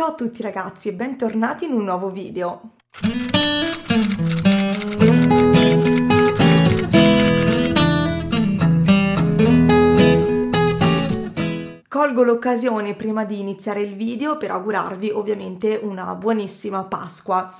Ciao a tutti ragazzi e bentornati in un nuovo video. Colgo l'occasione prima di iniziare il video per augurarvi ovviamente una buonissima Pasqua.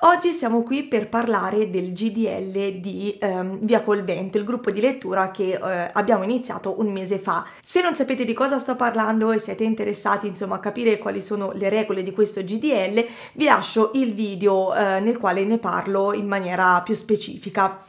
Oggi siamo qui per parlare del GDL di ehm, Via Vento, il gruppo di lettura che eh, abbiamo iniziato un mese fa. Se non sapete di cosa sto parlando e siete interessati insomma a capire quali sono le regole di questo GDL, vi lascio il video eh, nel quale ne parlo in maniera più specifica.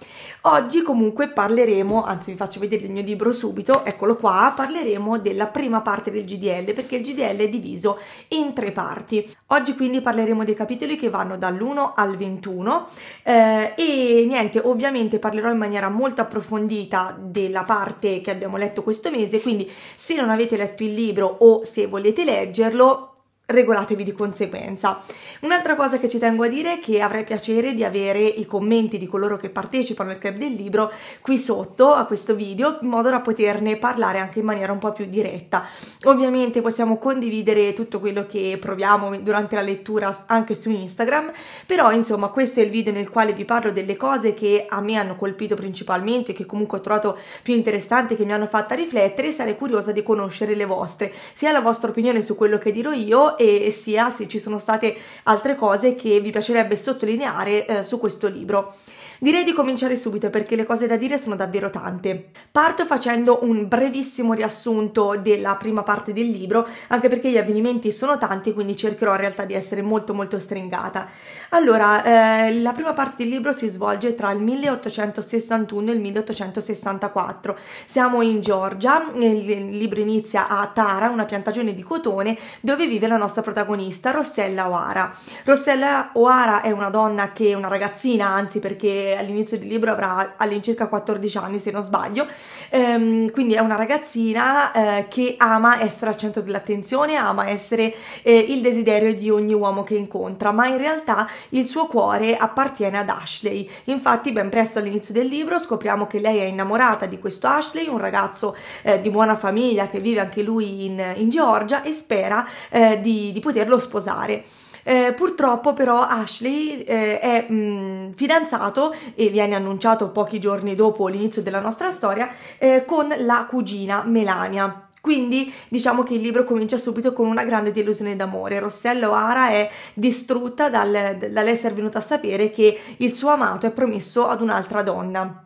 Oggi comunque parleremo, anzi vi faccio vedere il mio libro subito, eccolo qua, parleremo della prima parte del GDL perché il GDL è diviso in tre parti. Oggi quindi parleremo dei capitoli che vanno dall'1 al 21 eh, e niente, ovviamente parlerò in maniera molto approfondita della parte che abbiamo letto questo mese, quindi se non avete letto il libro o se volete leggerlo regolatevi di conseguenza. Un'altra cosa che ci tengo a dire è che avrei piacere di avere i commenti di coloro che partecipano al club del libro qui sotto a questo video in modo da poterne parlare anche in maniera un po' più diretta. Ovviamente possiamo condividere tutto quello che proviamo durante la lettura anche su Instagram, però insomma questo è il video nel quale vi parlo delle cose che a me hanno colpito principalmente che comunque ho trovato più interessanti che mi hanno fatta riflettere e sarei curiosa di conoscere le vostre, sia la vostra opinione su quello che dirò io e sia se ci sono state altre cose che vi piacerebbe sottolineare eh, su questo libro. Direi di cominciare subito perché le cose da dire sono davvero tante. Parto facendo un brevissimo riassunto della prima parte del libro, anche perché gli avvenimenti sono tanti, quindi cercherò in realtà di essere molto molto stringata. Allora, eh, la prima parte del libro si svolge tra il 1861 e il 1864. Siamo in Georgia, il libro inizia a Tara, una piantagione di cotone, dove vive la nostra nostra protagonista, Rossella O'Hara. Rossella O'Hara è una donna che è una ragazzina, anzi perché all'inizio del libro avrà all'incirca 14 anni se non sbaglio, ehm, quindi è una ragazzina eh, che ama essere al centro dell'attenzione, ama essere eh, il desiderio di ogni uomo che incontra, ma in realtà il suo cuore appartiene ad Ashley. Infatti ben presto all'inizio del libro scopriamo che lei è innamorata di questo Ashley, un ragazzo eh, di buona famiglia che vive anche lui in, in Georgia e spera eh, di di, poterlo sposare. Eh, purtroppo però Ashley eh, è mh, mm, fidanzato e viene annunciato pochi giorni dopo l'inizio della nostra storia eh, con la cugina Melania. Quindi diciamo che il libro comincia subito con una grande delusione d'amore. Rossella O'Hara è distrutta dal, dall'essere venuta a sapere che il suo amato è promesso ad un'altra donna.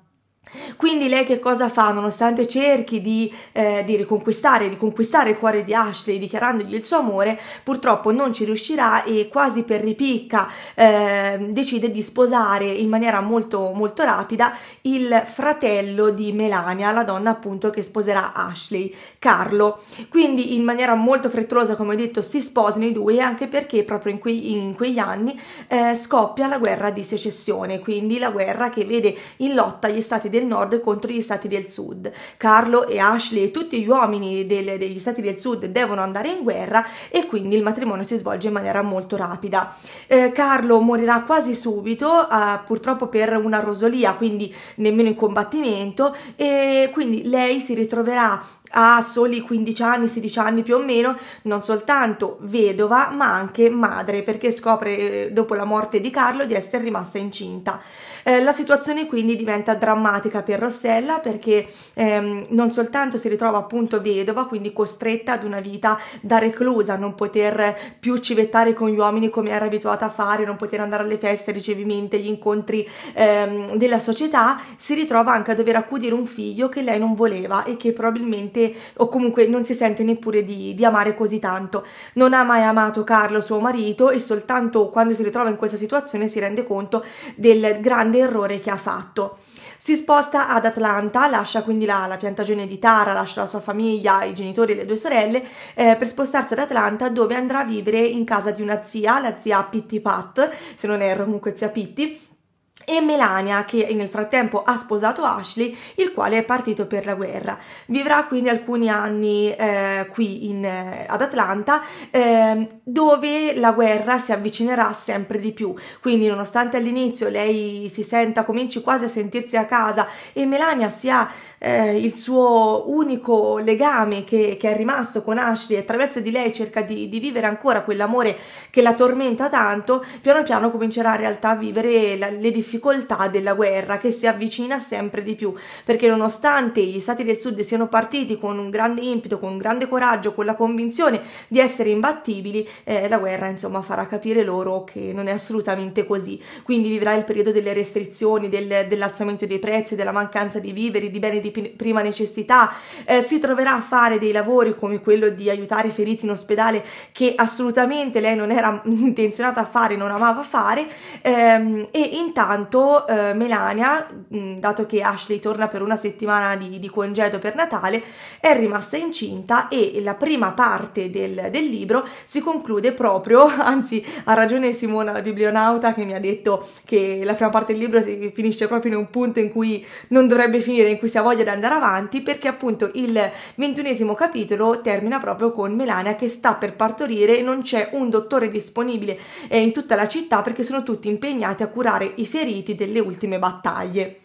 Quindi lei che cosa fa? Nonostante cerchi di, eh, di, riconquistare, di conquistare il cuore di Ashley dichiarandogli il suo amore, purtroppo non ci riuscirà e quasi per ripicca eh, decide di sposare in maniera molto, molto rapida il fratello di Melania, la donna appunto che sposerà Ashley, Carlo. Quindi in maniera molto frettolosa, come ho detto, si sposano i due anche perché proprio in, quei, in quegli anni eh, scoppia la guerra di secessione, quindi la guerra che vede in lotta gli stati del del nord contro gli stati del sud. Carlo e Ashley e tutti gli uomini del, degli stati del sud devono andare in guerra e quindi il matrimonio si svolge in maniera molto rapida. Eh, Carlo morirà quasi subito, eh, purtroppo per una rosolia, quindi nemmeno in combattimento, e quindi lei si ritroverà ha soli 15 anni, 16 anni più o meno, non soltanto vedova ma anche madre perché scopre eh, dopo la morte di Carlo di essere rimasta incinta. Eh, la situazione quindi diventa drammatica per Rossella perché ehm, non soltanto si ritrova appunto vedova, quindi costretta ad una vita da reclusa, non poter più civettare con gli uomini come era abituata a fare, non poter andare alle feste, ai ricevimenti, agli incontri ehm, della società, si ritrova anche a dover accudire un figlio che lei non voleva e che probabilmente sente o comunque non si sente neppure di, di amare così tanto. Non ha mai amato Carlo, suo marito, e soltanto quando si ritrova in questa situazione si rende conto del grande errore che ha fatto. Si sposta ad Atlanta, lascia quindi la, la, piantagione di Tara, lascia la sua famiglia, i genitori e le due sorelle, eh, per spostarsi ad Atlanta dove andrà a vivere in casa di una zia, la zia Pitty Pat, se non erro comunque zia Pitti, e Melania che nel frattempo ha sposato Ashley, il quale è partito per la guerra. Vivrà quindi alcuni anni eh, qui in, eh, ad Atlanta eh, dove la guerra si avvicinerà sempre di più, quindi nonostante all'inizio lei si senta, cominci quasi a sentirsi a casa e Melania sia eh, il suo unico legame che, che, è rimasto con Ashley e attraverso di lei cerca di, di vivere ancora quell'amore che la tormenta tanto, piano piano comincerà in realtà a vivere la, le difficoltà della guerra che si avvicina sempre di più, perché nonostante gli stati del sud siano partiti con un grande impeto, con un grande coraggio, con la convinzione di essere imbattibili, eh, la guerra insomma farà capire loro che non è assolutamente così, quindi vivrà il periodo delle restrizioni, del, dell'alzamento dei prezzi, della mancanza di viveri, di beni di di prima necessità, eh, si troverà a fare dei lavori come quello di aiutare i feriti in ospedale che assolutamente lei non era intenzionata a fare, non amava fare ehm, e intanto eh, Melania, dato che Ashley torna per una settimana di, di, congedo per Natale, è rimasta incinta e la prima parte del, del libro si conclude proprio, anzi ha ragione Simona la biblionauta che mi ha detto che la prima parte del libro si finisce proprio in un punto in cui non dovrebbe finire, in cui si ha voglia voglia di andare avanti perché appunto il ventunesimo capitolo termina proprio con Melania che sta per partorire e non c'è un dottore disponibile eh, in tutta la città perché sono tutti impegnati a curare i feriti delle ultime battaglie.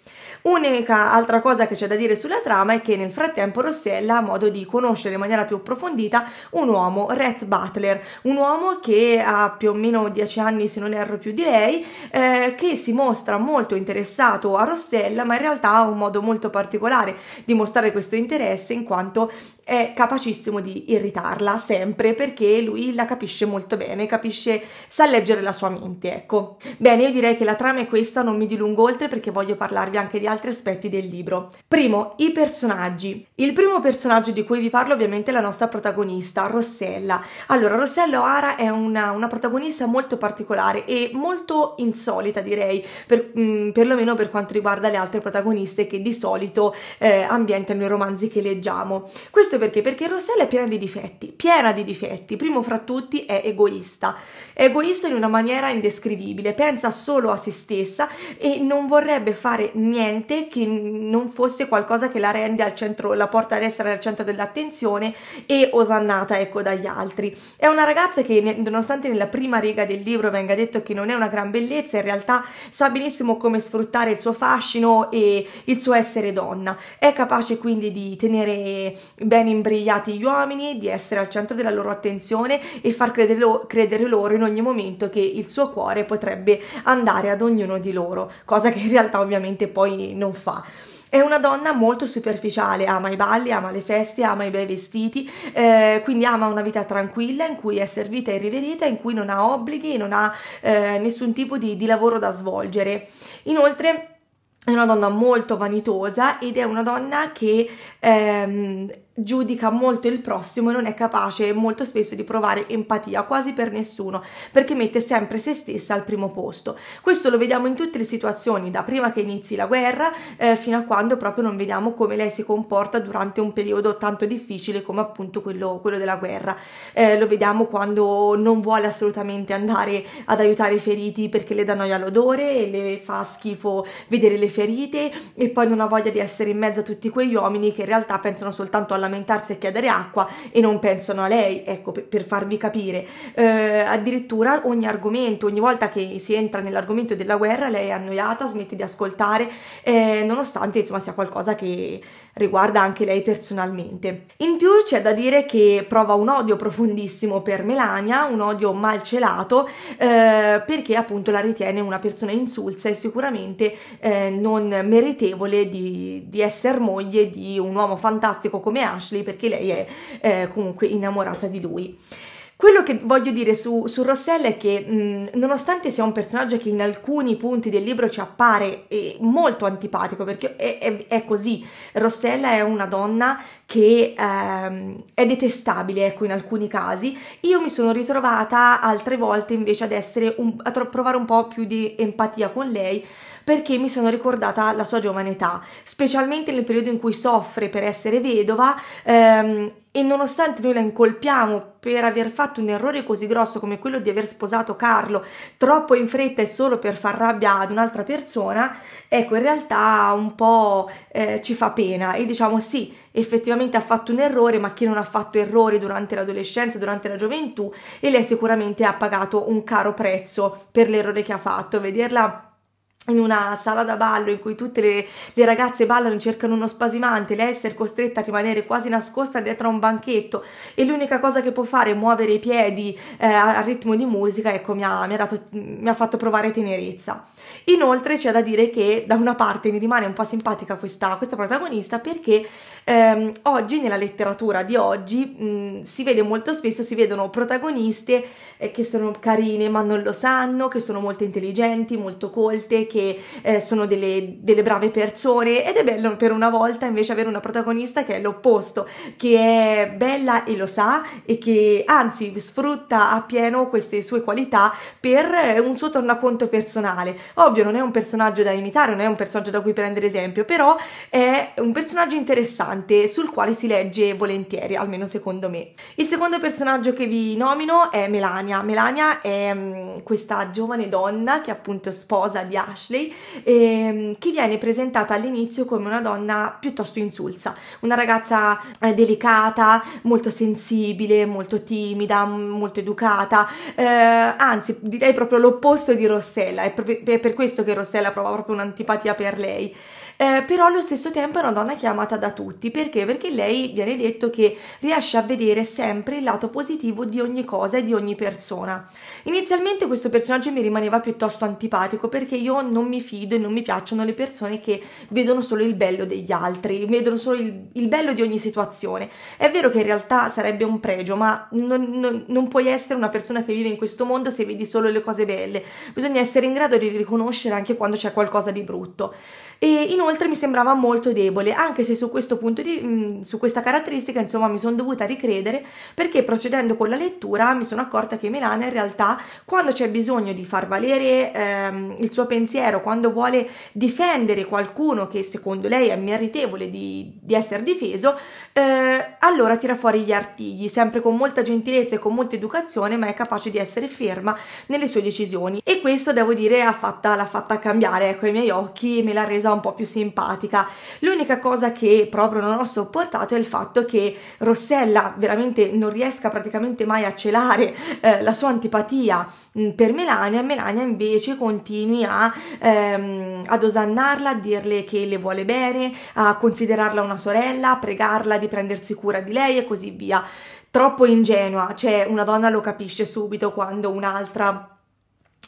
Unica altra cosa che c'è da dire sulla trama è che nel frattempo Rossella ha modo di conoscere in maniera più approfondita un uomo, Rhett Butler, un uomo che ha più o meno 10 anni se non erro più di lei, eh, che si mostra molto interessato a Rossella, ma in realtà ha un modo molto particolare di mostrare questo interesse in quanto è capacissimo di irritarla sempre perché lui la capisce molto bene, capisce, sa leggere la sua mente, ecco. Bene, io direi che la trama è questa, non mi dilungo oltre perché voglio parlarvi anche di altri altri aspetti del libro. Primo, i personaggi. Il primo personaggio di cui vi parlo ovviamente è la nostra protagonista, Rossella. Allora, Rossella O'Hara è una, una protagonista molto particolare e molto insolita direi, per, mh, mm, perlomeno per quanto riguarda le altre protagoniste che di solito eh, ambientano i romanzi che leggiamo. Questo perché? Perché Rossella è piena di difetti, piena di difetti. Primo fra tutti è egoista. È egoista in una maniera indescrivibile, pensa solo a se stessa e non vorrebbe fare niente niente che non fosse qualcosa che la rende al centro, la porta ad essere al centro dell'attenzione e osannata ecco dagli altri. È una ragazza che nonostante nella prima riga del libro venga detto che non è una gran bellezza, in realtà sa benissimo come sfruttare il suo fascino e il suo essere donna. È capace quindi di tenere ben imbrigliati gli uomini, di essere al centro della loro attenzione e far credere, lo credere loro in ogni momento che il suo cuore potrebbe andare ad ognuno di loro, cosa che in realtà ovviamente poi non fa. È una donna molto superficiale, ama i balli, ama le feste, ama i bei vestiti, eh, quindi ama una vita tranquilla in cui è servita e riverita, in cui non ha obblighi, non ha eh, nessun tipo di, di lavoro da svolgere. Inoltre è una donna molto vanitosa ed è una donna che ehm, giudica molto il prossimo e non è capace molto spesso di provare empatia quasi per nessuno perché mette sempre se stessa al primo posto questo lo vediamo in tutte le situazioni da prima che inizi la guerra eh, fino a quando proprio non vediamo come lei si comporta durante un periodo tanto difficile come appunto quello, quello della guerra eh, lo vediamo quando non vuole assolutamente andare ad aiutare i feriti perché le dà noia l'odore e le fa schifo vedere le ferite e poi non ha voglia di essere in mezzo a tutti quegli uomini che in realtà pensano soltanto alla lamentarsi e chiedere acqua e non pensano a lei, ecco, per, per farvi capire. Eh, addirittura ogni argomento, ogni volta che si entra nell'argomento della guerra, lei è annoiata, smette di ascoltare, eh, nonostante insomma sia qualcosa che riguarda anche lei personalmente. In più c'è da dire che prova un odio profondissimo per Melania, un odio malcelato, eh, perché appunto la ritiene una persona insulsa e sicuramente eh, non meritevole di, di essere moglie di un uomo fantastico come Ashley perché lei è eh, comunque innamorata di lui. Quello che voglio dire su, su Rossella è che mh, nonostante sia un personaggio che in alcuni punti del libro ci appare eh, molto antipatico, perché è, è, è, così, Rossella è una donna che ehm, è detestabile, ecco, in alcuni casi, io mi sono ritrovata altre volte invece ad essere un, a tro- provare un po' più di empatia con lei, perché mi sono ricordata la sua giovane età, specialmente nel periodo in cui soffre per essere vedova ehm, e nonostante noi la incolpiamo per aver fatto un errore così grosso come quello di aver sposato Carlo troppo in fretta e solo per far rabbia ad un'altra persona, ecco in realtà un po' eh, ci fa pena e diciamo sì, effettivamente ha fatto un errore, ma chi non ha fatto errori durante l'adolescenza, durante la gioventù e lei sicuramente ha pagato un caro prezzo per l'errore che ha fatto, vederla in una sala da ballo in cui tutte le, le, ragazze ballano e cercano uno spasimante, lei essere costretta a rimanere quasi nascosta dietro a un banchetto e l'unica cosa che può fare è muovere i piedi eh, al ritmo di musica, ecco, mi ha, mi, ha dato, mi ha, fatto provare tenerezza. Inoltre c'è da dire che da una parte mi rimane un po' simpatica questa, questa protagonista perché ehm, oggi nella letteratura di oggi mh, mm, si vede molto spesso, si vedono protagoniste eh, che sono carine ma non lo sanno, che sono molto intelligenti, molto colte, che eh, sono delle, delle, brave persone ed è bello per una volta invece avere una protagonista che è l'opposto, che è bella e lo sa e che anzi sfrutta appieno queste sue qualità per eh, un suo tornaconto personale. Ovvio non è un personaggio da imitare, non è un personaggio da cui prendere esempio, però è un personaggio interessante interessante sul quale si legge volentieri, almeno secondo me. Il secondo personaggio che vi nomino è Melania. Melania è um, questa giovane donna che appunto sposa di Ashley, e, ehm, che viene presentata all'inizio come una donna piuttosto insulsa, una ragazza eh, delicata, molto sensibile, molto timida, molto educata, eh, anzi direi proprio l'opposto di Rossella, è, proprio, è per questo che Rossella prova proprio un'antipatia per lei. Eh, però allo stesso tempo è una donna chiamata da tutti tutti. Perché? Perché lei viene detto che riesce a vedere sempre il lato positivo di ogni cosa e di ogni persona. Inizialmente questo personaggio mi rimaneva piuttosto antipatico perché io non mi fido e non mi piacciono le persone che vedono solo il bello degli altri, vedono solo il, il bello di ogni situazione. È vero che in realtà sarebbe un pregio, ma non, non, non puoi essere una persona che vive in questo mondo se vedi solo le cose belle. Bisogna essere in grado di riconoscere anche quando c'è qualcosa di brutto. E inoltre mi sembrava molto debole, anche se su questo punto punto di, mm, su questa caratteristica, insomma, mi sono dovuta ricredere perché procedendo con la lettura mi sono accorta che Melana in realtà quando c'è bisogno di far valere ehm, il suo pensiero, quando vuole difendere qualcuno che secondo lei è meritevole di, di essere difeso, eh, allora tira fuori gli artigli, sempre con molta gentilezza e con molta educazione, ma è capace di essere ferma nelle sue decisioni. E questo, devo dire, l'ha fatta, fatta cambiare, ecco, ai miei occhi me l'ha resa un po' più simpatica. L'unica cosa che proprio non ho sopportato è il fatto che Rossella veramente non riesca praticamente mai a celare eh, la sua antipatia Mm, per Melania, Melania invece continui a, ehm, ad osannarla, a dirle che le vuole bene, a considerarla una sorella, a pregarla di prendersi cura di lei e così via. Troppo ingenua, cioè una donna lo capisce subito quando un'altra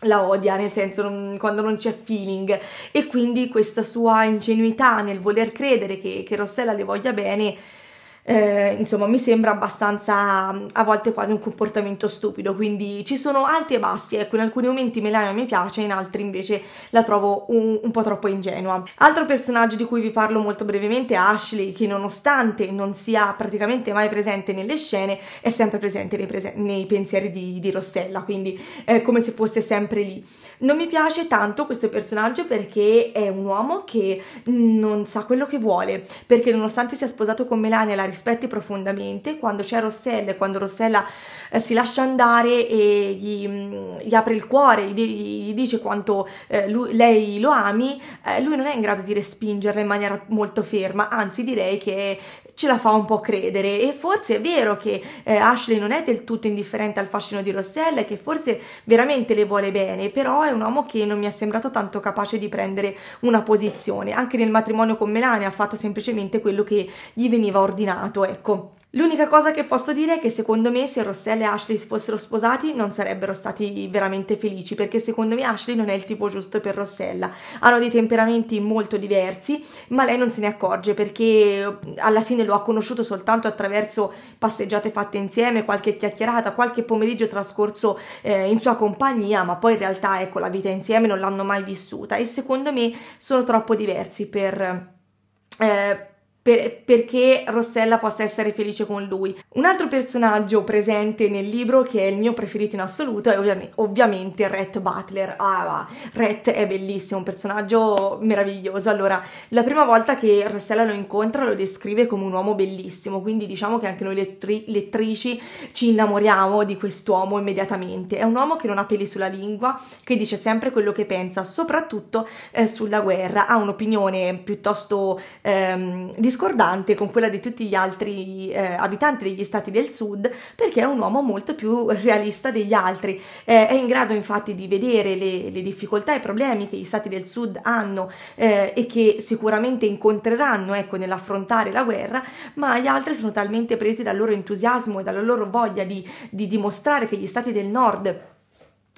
la odia, nel senso non, quando non c'è feeling e quindi questa sua ingenuità nel voler credere che, che Rossella le voglia bene eh, insomma mi sembra abbastanza a volte quasi un comportamento stupido, quindi ci sono alti e bassi, ecco in alcuni momenti Melania mi piace, in altri invece la trovo un, un po' troppo ingenua. Altro personaggio di cui vi parlo molto brevemente è Ashley, che nonostante non sia praticamente mai presente nelle scene, è sempre presente nei, prese nei pensieri di, di, Rossella, quindi è come se fosse sempre lì. Non mi piace tanto questo personaggio perché è un uomo che non sa quello che vuole, perché nonostante sia sposato con Melania la la rispetti profondamente, quando c'è Rossella e quando Rossella eh, si lascia andare e gli, mm, gli apre il cuore, gli, gli dice quanto eh, lui, lei lo ami, eh, lui non è in grado di respingerla in maniera molto ferma, anzi direi che ce la fa un po' credere e forse è vero che eh, Ashley non è del tutto indifferente al fascino di Rossella e che forse veramente le vuole bene, però è un uomo che non mi è sembrato tanto capace di prendere una posizione, anche nel matrimonio con Melania ha fatto semplicemente quello che gli veniva ordinato fortunato, ecco. L'unica cosa che posso dire è che secondo me se Rossella e Ashley si fossero sposati non sarebbero stati veramente felici perché secondo me Ashley non è il tipo giusto per Rossella. Hanno dei temperamenti molto diversi ma lei non se ne accorge perché alla fine lo ha conosciuto soltanto attraverso passeggiate fatte insieme, qualche chiacchierata, qualche pomeriggio trascorso eh, in sua compagnia ma poi in realtà ecco la vita insieme non l'hanno mai vissuta e secondo me sono troppo diversi per... Eh, per, perché Rossella possa essere felice con lui. Un altro personaggio presente nel libro che è il mio preferito in assoluto è ovviamente, ovviamente Rhett Butler. Ah, Rhett è bellissimo, un personaggio meraviglioso. Allora, la prima volta che Rossella lo incontra lo descrive come un uomo bellissimo, quindi diciamo che anche noi lettri lettrici ci innamoriamo di quest'uomo immediatamente. È un uomo che non ha peli sulla lingua, che dice sempre quello che pensa, soprattutto eh, sulla guerra. Ha un'opinione piuttosto ehm, discordante con quella di tutti gli altri eh, abitanti degli stati del sud perché è un uomo molto più realista degli altri, eh, è in grado infatti di vedere le, le, difficoltà e i problemi che gli stati del sud hanno eh, e che sicuramente incontreranno ecco, nell'affrontare la guerra, ma gli altri sono talmente presi dal loro entusiasmo e dalla loro voglia di, di dimostrare che gli stati del nord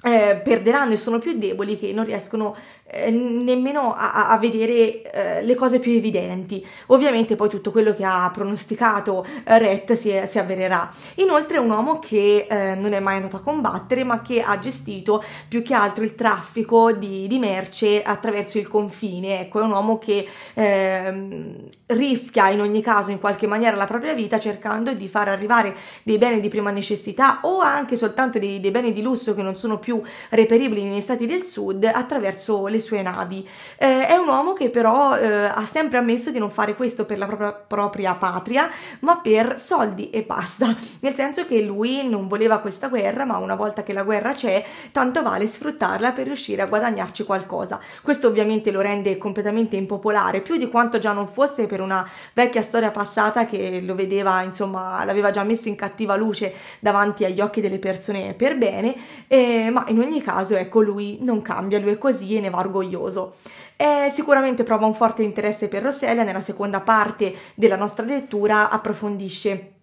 eh, perderanno e sono più deboli che non riescono eh, nemmeno a, a vedere eh, le cose più evidenti. Ovviamente poi tutto quello che ha pronosticato eh, Rhett si, si avvererà. Inoltre è un uomo che eh, non è mai andato a combattere ma che ha gestito più che altro il traffico di, di merce attraverso il confine. Ecco, è un uomo che ehm, rischia in ogni caso in qualche maniera la propria vita cercando di far arrivare dei beni di prima necessità o anche soltanto dei, dei beni di lusso che non sono più più reperibili negli stati del sud attraverso le sue navi. Eh, è un uomo che però eh, ha sempre ammesso di non fare questo per la propria, propria patria, ma per soldi e basta, nel senso che lui non voleva questa guerra, ma una volta che la guerra c'è, tanto vale sfruttarla per riuscire a guadagnarci qualcosa. Questo ovviamente lo rende completamente impopolare, più di quanto già non fosse per una vecchia storia passata che lo vedeva, insomma, l'aveva già messo in cattiva luce davanti agli occhi delle persone per bene, eh, ma in ogni caso, ecco, lui non cambia, lui è così e ne va orgoglioso. E sicuramente prova un forte interesse per Rossella, nella seconda parte della nostra lettura approfondisce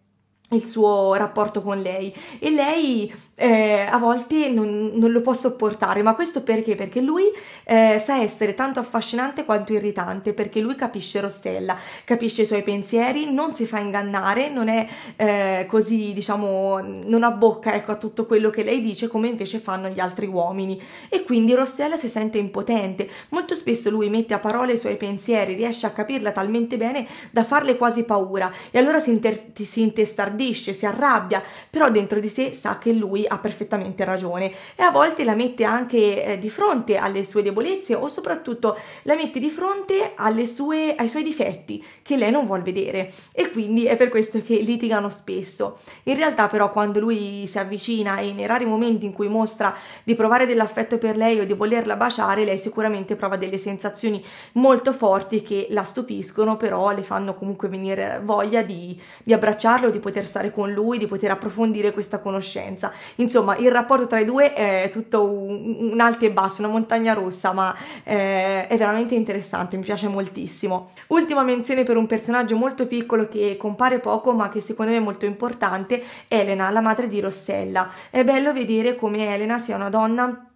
il suo rapporto con lei e lei eh, a volte non, non, lo può sopportare, ma questo perché? Perché lui eh, sa essere tanto affascinante quanto irritante, perché lui capisce Rossella, capisce i suoi pensieri, non si fa ingannare, non è eh, così, diciamo, non abbocca ecco, a tutto quello che lei dice come invece fanno gli altri uomini e quindi Rossella si sente impotente. Molto spesso lui mette a parole i suoi pensieri, riesce a capirla talmente bene da farle quasi paura e allora si, si intestardisce, si arrabbia, però dentro di sé sa che lui ha perfettamente ragione e a volte la mette anche eh, di fronte alle sue debolezze o soprattutto la mette di fronte sue, ai suoi difetti che lei non vuole vedere e quindi è per questo che litigano spesso. In realtà però quando lui si avvicina e nei rari momenti in cui mostra di provare dell'affetto per lei o di volerla baciare, lei sicuramente prova delle sensazioni molto forti che la stupiscono, però le fanno comunque venire voglia di, di abbracciarlo, di poter stare con lui, di poter approfondire questa conoscenza Insomma, il rapporto tra i due è tutto un, un alto e basso, una montagna rossa, ma eh, è veramente interessante, mi piace moltissimo. Ultima menzione per un personaggio molto piccolo che compare poco, ma che secondo me è molto importante, Elena, la madre di Rossella. È bello vedere come Elena sia una donna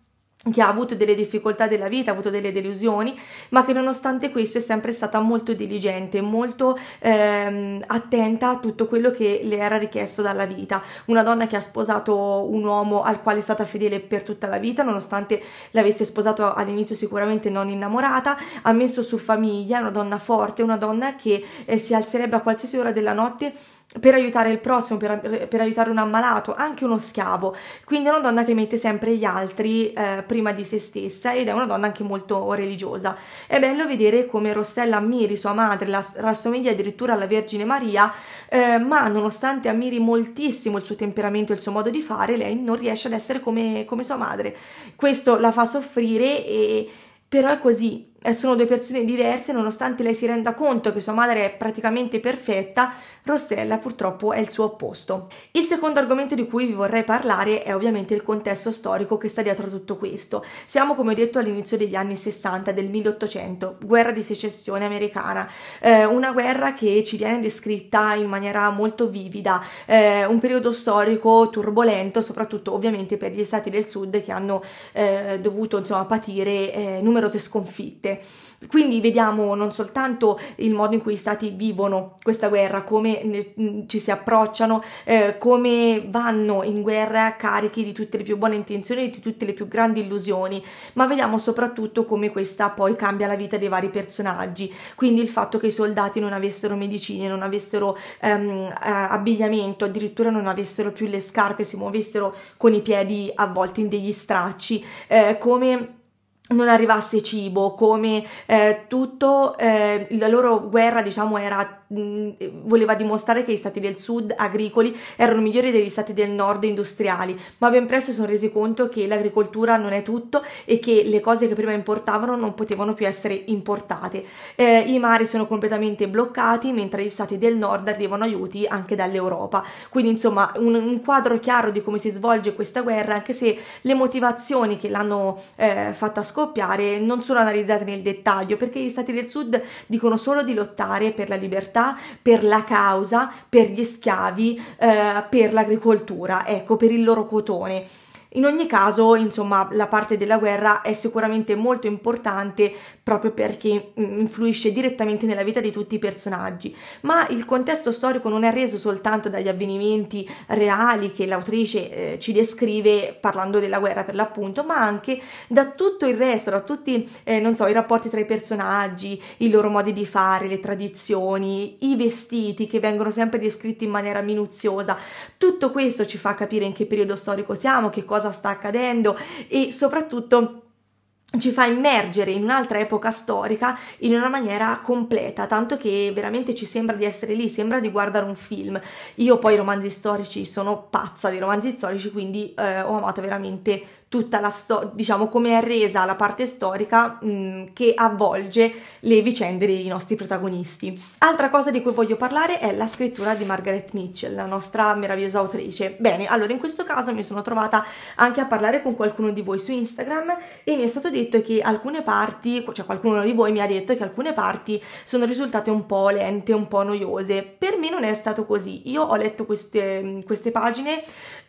che ha avuto delle difficoltà della vita, ha avuto delle delusioni, ma che nonostante questo è sempre stata molto diligente, molto ehm, attenta a tutto quello che le era richiesto dalla vita. Una donna che ha sposato un uomo al quale è stata fedele per tutta la vita, nonostante l'avesse sposato all'inizio sicuramente non innamorata, ha messo su famiglia, una donna forte, una donna che eh, si alzerebbe a qualsiasi ora della notte per aiutare il prossimo, per, per, aiutare un ammalato, anche uno schiavo. Quindi è una donna che mette sempre gli altri eh, prima di se stessa ed è una donna anche molto religiosa. È bello vedere come Rossella ammiri sua madre, la rassomiglia addirittura alla Vergine Maria, eh, ma nonostante ammiri moltissimo il suo temperamento e il suo modo di fare, lei non riesce ad essere come, come sua madre. Questo la fa soffrire, e, però è così, eh, sono due persone diverse, nonostante lei si renda conto che sua madre è praticamente perfetta, Rossella purtroppo è il suo opposto. Il secondo argomento di cui vi vorrei parlare è ovviamente il contesto storico che sta dietro a tutto questo. Siamo, come ho detto, all'inizio degli anni 60 del 1800, guerra di secessione americana, eh, una guerra che ci viene descritta in maniera molto vivida, eh, un periodo storico turbolento, soprattutto ovviamente per gli stati del sud che hanno eh, dovuto insomma, patire eh, numerose sconfitte presente. Quindi vediamo non soltanto il modo in cui gli stati vivono questa guerra, come mm, ci si approcciano, eh, come vanno in guerra carichi di tutte le più buone intenzioni, di tutte le più grandi illusioni, ma vediamo soprattutto come questa poi cambia la vita dei vari personaggi. Quindi il fatto che i soldati non avessero medicine, non avessero ehm, eh, abbigliamento, addirittura non avessero più le scarpe, si muovessero con i piedi avvolti in degli stracci, eh, come non arrivasse cibo, come eh, tutto eh, la loro guerra diciamo era Mm, voleva dimostrare che gli stati del sud agricoli erano migliori degli stati del nord industriali, ma ben presto si sono resi conto che l'agricoltura non è tutto e che le cose che prima importavano non potevano più essere importate. Eh, I mari sono completamente bloccati mentre gli stati del nord arrivano aiuti anche dall'Europa. Quindi insomma un, un, quadro chiaro di come si svolge questa guerra, anche se le motivazioni che l'hanno eh, fatta scoppiare non sono analizzate nel dettaglio, perché gli stati del sud dicono solo di lottare per la libertà libertà, per la causa, per gli schiavi, eh, per l'agricoltura, ecco, per il loro cotone. In ogni caso, insomma, la parte della guerra è sicuramente molto importante proprio perché mm, influisce direttamente nella vita di tutti i personaggi, ma il contesto storico non è reso soltanto dagli avvenimenti reali che l'autrice eh, ci descrive parlando della guerra per l'appunto, ma anche da tutto il resto, da tutti, eh, non so, i rapporti tra i personaggi, i loro modi di fare, le tradizioni, i vestiti che vengono sempre descritti in maniera minuziosa. Tutto questo ci fa capire in che periodo storico siamo, che cosa cosa sta accadendo e soprattutto ci fa immergere in un'altra epoca storica in una maniera completa, tanto che veramente ci sembra di essere lì, sembra di guardare un film. Io poi romanzi storici sono pazza di romanzi storici, quindi eh, ho amato veramente tutta la storia, diciamo come è resa la parte storica mh, mm, che avvolge le vicende dei nostri protagonisti. Altra cosa di cui voglio parlare è la scrittura di Margaret Mitchell, la nostra meravigliosa autrice. Bene, allora in questo caso mi sono trovata anche a parlare con qualcuno di voi su Instagram e mi è stato detto che alcune parti, cioè qualcuno di voi mi ha detto che alcune parti sono risultate un po' lente, un po' noiose. Per me non è stato così. Io ho letto queste, mm, queste pagine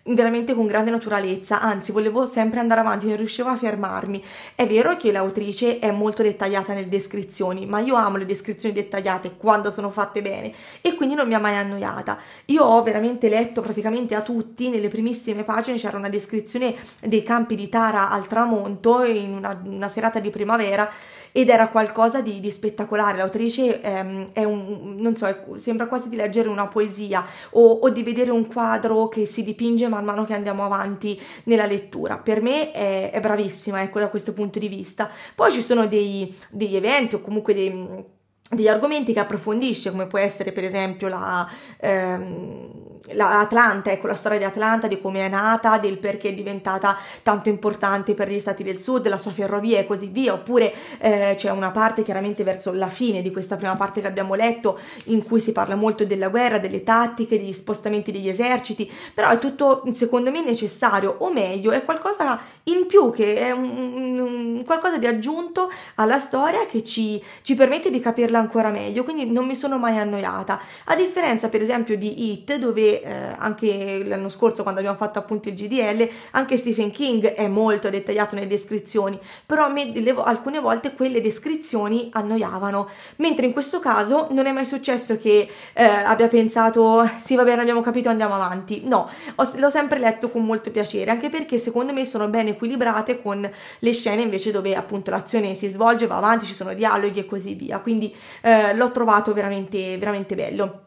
veramente con grande naturalezza, anzi volevo sempre andare avanti, non riuscivo a fermarmi. È vero che l'autrice è molto dettagliata nelle descrizioni, ma io amo le descrizioni dettagliate quando sono fatte bene e quindi non mi ha mai annoiata. Io ho veramente letto praticamente a tutti, nelle primissime pagine c'era una descrizione dei campi di Tara al tramonto in una, una serata di primavera ed era qualcosa di, di spettacolare. L'autrice ehm, è un, non so, è, sembra quasi di leggere una poesia o, o di vedere un quadro che si dipinge man mano che andiamo avanti nella lettura. Per me è, è bravissima, ecco, da questo punto di vista. Poi ci sono dei, degli eventi o comunque dei degli argomenti che approfondisce, come può essere per esempio la, ehm, la, Atlanta, ecco la storia di Atlanta, di come è nata, del perché è diventata tanto importante per gli stati del sud, la sua ferrovia e così via, oppure eh, c'è una parte chiaramente verso la fine di questa prima parte che abbiamo letto in cui si parla molto della guerra, delle tattiche, degli spostamenti degli eserciti, però è tutto secondo me necessario, o meglio è qualcosa in più che è un, un, qualcosa di aggiunto alla storia che ci, ci permette di capirla ancora meglio, quindi non mi sono mai annoiata, a differenza per esempio di It dove eh, anche l'anno scorso quando abbiamo fatto appunto il GDL, anche Stephen King è molto dettagliato nelle descrizioni, però me, le, alcune volte quelle descrizioni annoiavano, mentre in questo caso non è mai successo che eh, abbia pensato sì va bene abbiamo capito andiamo avanti, no, l'ho sempre letto con molto piacere, anche perché secondo me sono ben equilibrate con le scene invece dove appunto l'azione si svolge, va avanti, ci sono dialoghi e così via, quindi eh, l'ho trovato veramente, veramente bello.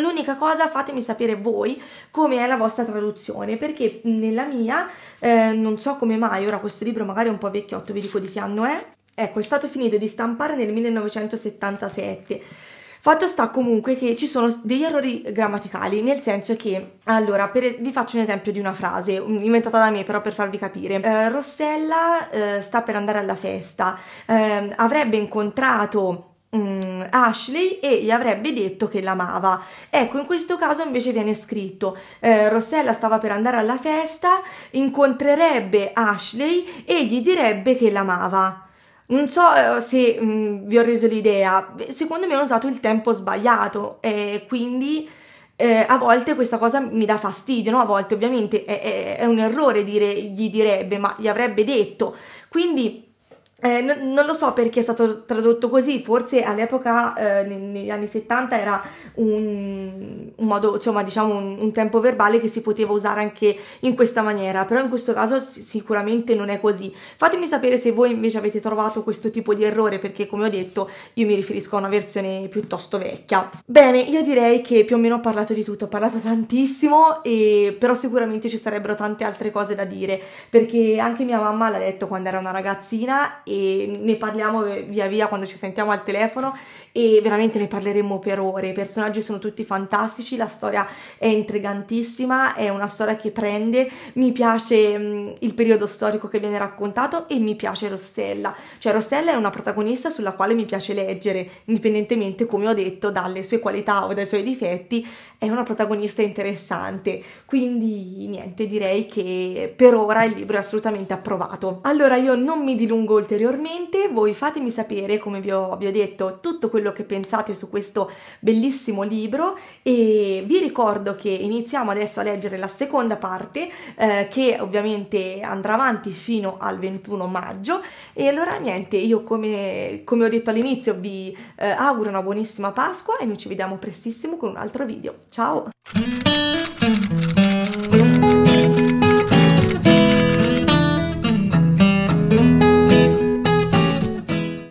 L'unica cosa fatemi sapere voi come è la vostra traduzione, perché nella mia eh, non so come mai, ora questo libro magari è un po' vecchiotto, vi dico di che anno è. Ecco, è stato finito di stampare nel 1977. Fatto sta comunque che ci sono degli errori grammaticali, nel senso che, allora, per, vi faccio un esempio di una frase mm, inventata da me, però per farvi capire. Eh, Rossella eh, sta per andare alla festa, eh, avrebbe incontrato Mm, Ashley e gli avrebbe detto che l'amava. Ecco, in questo caso invece viene scritto eh, Rossella stava per andare alla festa, incontrerebbe Ashley e gli direbbe che l'amava. Non so eh, se mh, mm, vi ho reso l'idea, secondo me ho usato il tempo sbagliato e quindi eh, a volte questa cosa mi dà fastidio, no? a volte ovviamente è, è, è un errore dire gli direbbe, ma gli avrebbe detto. Quindi eh, n- non lo so perché è stato tradotto così, forse all'epoca, eh, negli anni 70, era un, un modo, insomma, diciamo un, un, tempo verbale che si poteva usare anche in questa maniera, però in questo caso sicuramente non è così. Fatemi sapere se voi invece avete trovato questo tipo di errore, perché come ho detto io mi riferisco a una versione piuttosto vecchia. Bene, io direi che più o meno ho parlato di tutto, ho parlato tantissimo, e, però sicuramente ci sarebbero tante altre cose da dire, perché anche mia mamma l'ha detto quando era una ragazzina e ne parliamo eh, via via quando ci sentiamo al telefono e veramente ne parleremo per ore. I personaggi sono tutti fantastici, la storia è intrigantissima, è una storia che prende, mi piace mh, il periodo storico che viene raccontato e mi piace Rossella. Cioè Rossella è una protagonista sulla quale mi piace leggere, indipendentemente, come ho detto, dalle sue qualità o dai suoi difetti, è una protagonista interessante. Quindi niente, direi che per ora il libro è assolutamente approvato. Allora io non mi dilungo oltre ulteriormente. Voi fatemi sapere, come vi ho, vi ho detto, tutto quello che pensate su questo bellissimo libro e vi ricordo che iniziamo adesso a leggere la seconda parte eh, che ovviamente andrà avanti fino al 21 maggio e allora niente, io come, come ho detto all'inizio vi eh, auguro una buonissima Pasqua e noi ci vediamo prestissimo con un altro video. Ciao!